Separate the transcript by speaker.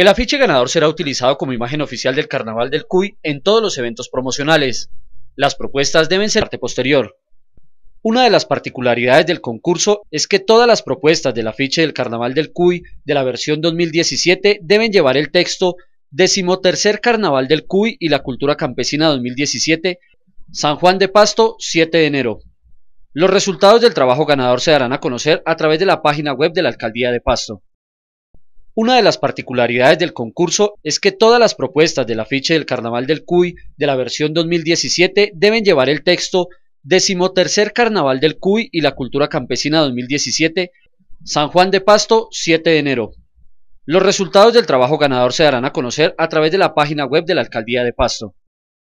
Speaker 1: El afiche ganador será utilizado como imagen oficial del Carnaval del Cuy en todos los eventos promocionales. Las propuestas deben ser parte posterior. Una de las particularidades del concurso es que todas las propuestas del afiche del Carnaval del Cuy de la versión 2017 deben llevar el texto Decimotercer Carnaval del Cuy y la Cultura Campesina 2017, San Juan de Pasto, 7 de enero. Los resultados del trabajo ganador se darán a conocer a través de la página web de la Alcaldía de Pasto. Una de las particularidades del concurso es que todas las propuestas del afiche del Carnaval del Cuy de la versión 2017 deben llevar el texto Decimotercer Carnaval del Cuy y la Cultura Campesina 2017, San Juan de Pasto, 7 de enero. Los resultados del trabajo ganador se darán a conocer a través de la página web de la Alcaldía de Pasto.